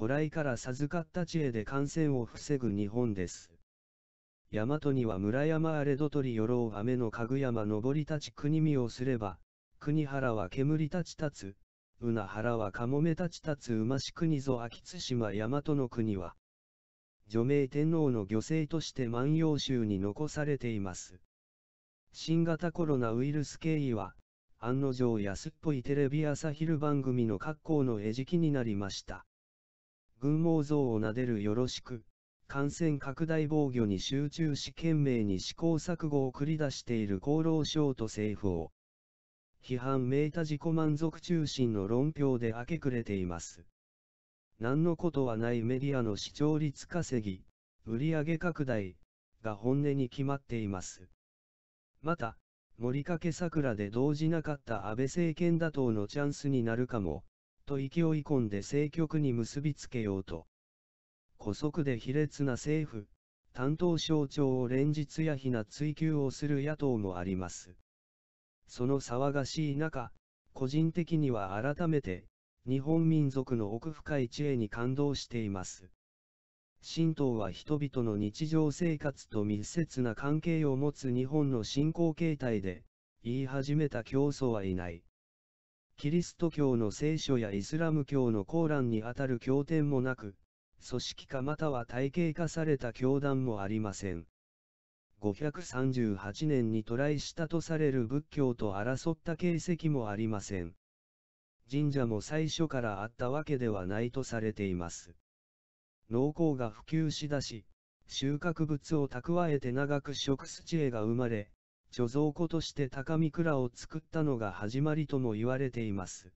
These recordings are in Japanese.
古来から授かった知恵で感染を防ぐ日本です。大和には村山荒れどとりよろう雨の家具山登り立ち国見をすれば、国原は煙立ち立つ、うな原はかもめ立ち立つうまし国ぞ秋津島大和の国は、除名天皇の御制として万葉集に残されています。新型コロナウイルス経緯は、案の定安っぽいテレビ朝昼番組の格好の餌食になりました。群毛像を撫でるよろしく、感染拡大防御に集中し懸命に試行錯誤を繰り出している厚労省と政府を、批判めいた自己満足中心の論評で明け暮れています。何のことはないメディアの視聴率稼ぎ、売上拡大が本音に決まっています。また、森かけ桜で動じなかった安倍政権打倒のチャンスになるかも、と勢い込んで政局に結びつけようと。古速で卑劣な政府、担当省庁を連日やひな追及をする野党もあります。その騒がしい中、個人的には改めて、日本民族の奥深い知恵に感動しています。神道は人々の日常生活と密接な関係を持つ日本の信仰形態で、言い始めた教祖はいない。キリスト教の聖書やイスラム教のコーランにあたる経典もなく、組織化または体系化された教団もありません。538年に渡来したとされる仏教と争った形跡もありません。神社も最初からあったわけではないとされています。農耕が普及しだし、収穫物を蓄えて長く食す知恵が生まれ、貯蔵庫として高見倉を作ったのが始まりとも言われています。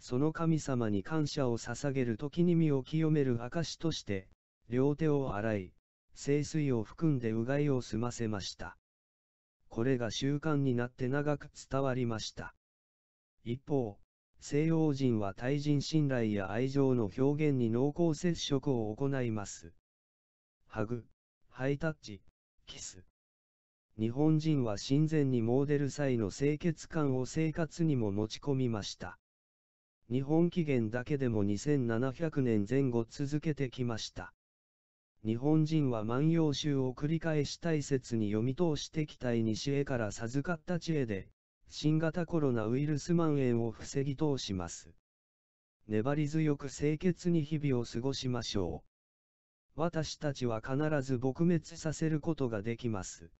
その神様に感謝を捧げる時に身を清める証として、両手を洗い、清水を含んでうがいを済ませました。これが習慣になって長く伝わりました。一方、西洋人は対人信頼や愛情の表現に濃厚接触を行います。ハグ、ハイタッチ、キス、日本人は神前に詣でる際の清潔感を生活にも持ち込みました。日本起源だけでも2700年前後続けてきました。日本人は万葉集を繰り返し大切に読み通してきたい西へから授かった知恵で、新型コロナウイルス蔓延を防ぎ通します。粘り強く清潔に日々を過ごしましょう。私たちは必ず撲滅させることができます。